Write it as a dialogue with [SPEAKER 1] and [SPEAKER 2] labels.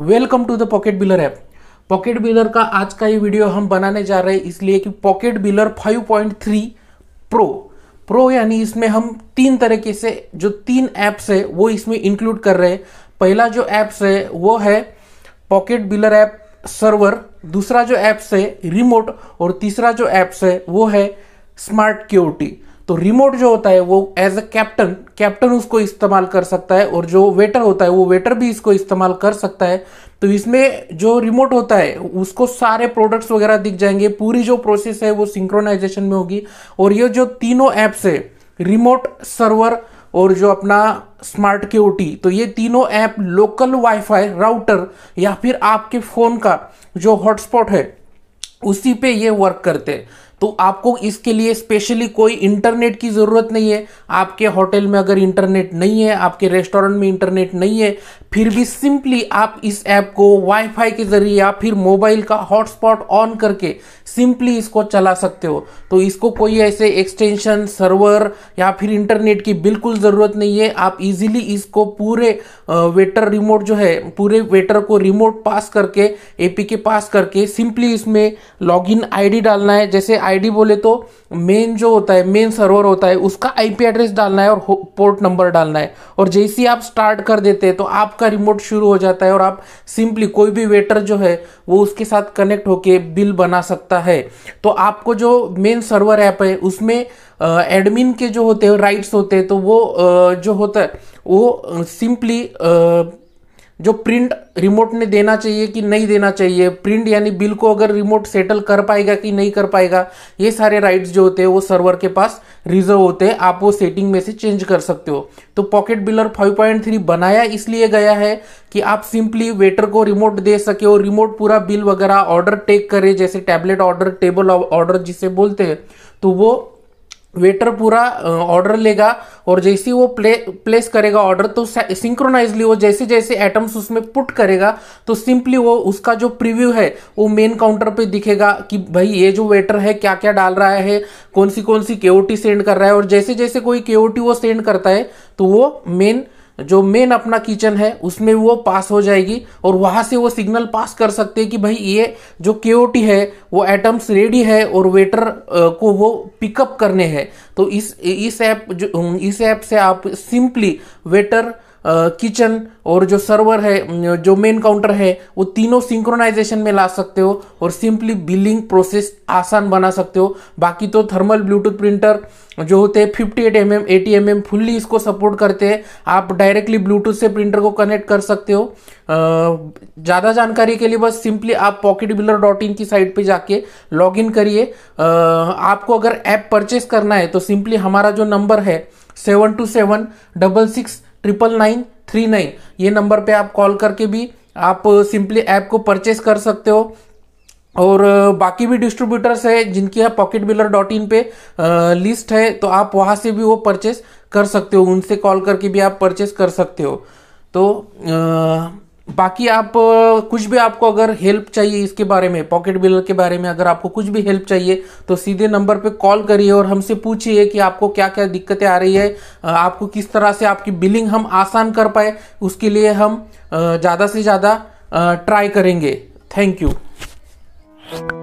[SPEAKER 1] welcome to the Pocket Biller app Pocket Biller का आज का ये वीडियो हम बनाने जा रहे हैं इसलिए कि पॉकेट बिलर 5.3 प्रो प्रो यानी इसमें हम तीन तरीके से जो तीन ऐप्स है वो इसमें इंक्लूड कर रहे हैं पहला जो ऐप्स है वो है पॉकेट बिलर ऐप सर्वर दूसरा जो ऐप्स है रिमोट और तीसरा जो ऐप्स है वो है स्मार्ट क्योरिटी तो रिमोट जो होता है वो एज अ कैप्टन कैप्टन उसको इस्तेमाल कर सकता है और जो वेटर होता है वो वेटर भी इसको इस्तेमाल कर सकता है तो इसमें जो रिमोट होता है उसको सारे प्रोडक्ट्स वगैरह दिख जाएंगे पूरी जो प्रोसेस है वो सिंक्रोनाइजेशन में होगी और ये जो तीनों ऐप्स है रिमोट सर्वर और जो अपना स्मार्ट के ओटी तो ये तीनों ऐप लोकल वाईफाई राउटर या फिर आपके फ़ोन का जो हॉटस्पॉट है उसी पे ये वर्क करते हैं तो आपको इसके लिए स्पेशली कोई इंटरनेट की ज़रूरत नहीं है आपके होटल में अगर इंटरनेट नहीं है आपके रेस्टोरेंट में इंटरनेट नहीं है फिर भी सिंपली आप इस ऐप को वाईफाई के ज़रिए या फिर मोबाइल का हॉटस्पॉट ऑन करके सिंपली इसको चला सकते हो तो इसको कोई ऐसे एक्सटेंशन सर्वर या फिर इंटरनेट की बिल्कुल ज़रूरत नहीं है आप इजीली इसको पूरे वेटर रिमोट जो है पूरे वेटर को रिमोट पास करके एपी के पास करके सिंपली इसमें लॉग इन डालना है जैसे आईडी बोले तो मेन जो होता है मेन सर्वर होता है उसका आईपी एड्रेस डालना है और पोर्ट नंबर डालना है और जैसे ही आप स्टार्ट कर देते हैं तो आपका रिमोट शुरू हो जाता है और आप सिंपली कोई भी वेटर जो है वो उसके साथ कनेक्ट होके बिल बना सकता है तो आपको जो मेन सर्वर ऐप है उसमें एडमिन के जो होते हैं राइट्स होते हैं तो वो जो होता है वो सिंपली जो प्रिंट रिमोट ने देना चाहिए कि नहीं देना चाहिए प्रिंट यानी बिल को अगर रिमोट सेटल कर पाएगा कि नहीं कर पाएगा ये सारे राइट्स जो होते हैं वो सर्वर के पास रिजर्व होते हैं आप वो सेटिंग में से चेंज कर सकते हो तो पॉकेट बिलर 5.3 बनाया इसलिए गया है कि आप सिंपली वेटर को रिमोट दे सके और रिमोट पूरा बिल वगैरह ऑर्डर टेक करे जैसे टैबलेट ऑर्डर टेबल ऑर्डर जिसे बोलते हैं तो वो वेटर पूरा ऑर्डर लेगा और जैसे ही वो प्ले प्लेस करेगा ऑर्डर तो सिंक्रोनाइजली वो जैसे जैसे एटम्स उसमें पुट करेगा तो सिंपली वो उसका जो प्रीव्यू है वो मेन काउंटर पे दिखेगा कि भाई ये जो वेटर है क्या क्या डाल रहा है कौन सी कौन सी के सेंड कर रहा है और जैसे जैसे कोई के वो सेंड करता है तो वो मेन जो मेन अपना किचन है उसमें वो पास हो जाएगी और वहाँ से वो सिग्नल पास कर सकते हैं कि भाई ये जो के है वो एटम्स रेडी है और वेटर को वो पिकअप करने हैं तो इस इस ऐप जो इस ऐप से आप सिंपली वेटर किचन और जो सर्वर है जो मेन काउंटर है वो तीनों सिंक्रोनाइजेशन में ला सकते हो और सिंपली बिलिंग प्रोसेस आसान बना सकते हो बाकी तो थर्मल ब्लूटूथ प्रिंटर जो होते हैं fifty eight M M eighty M M fully इसको सपोर्ट करते हैं आप डायरेक्टली ब्लूटूथ से प्रिंटर को कनेक्ट कर सकते हो ज़्यादा जानकारी के लिए बस सिंपली आप पॉकेट बिलर डॉट इन की साइट पे जाके लॉग इन करिए आपको अगर ऐप परचेस करना है तो सिंपली हमारा जो नंबर है seven two seven double six triple nine three nine ये नंबर पे आप कॉल करके भी आप सिंपली ऐप को परचेस कर सकते हो और बाकी भी डिस्ट्रीब्यूटर्स है जिनकी है पॉकेट बिलर डॉट इन पे लिस्ट है तो आप वहाँ से भी वो परचेस कर सकते हो उनसे कॉल करके भी आप परचेस कर सकते हो तो आ, बाकी आप कुछ भी आपको अगर हेल्प चाहिए इसके बारे में पॉकेट बिलर के बारे में अगर आपको कुछ भी हेल्प चाहिए तो सीधे नंबर पे कॉल करिए और हमसे पूछिए कि आपको क्या क्या दिक्कतें आ रही है आपको किस तरह से आपकी बिलिंग हम आसान कर पाए उसके लिए हम ज़्यादा से ज़्यादा ट्राई करेंगे थैंक यू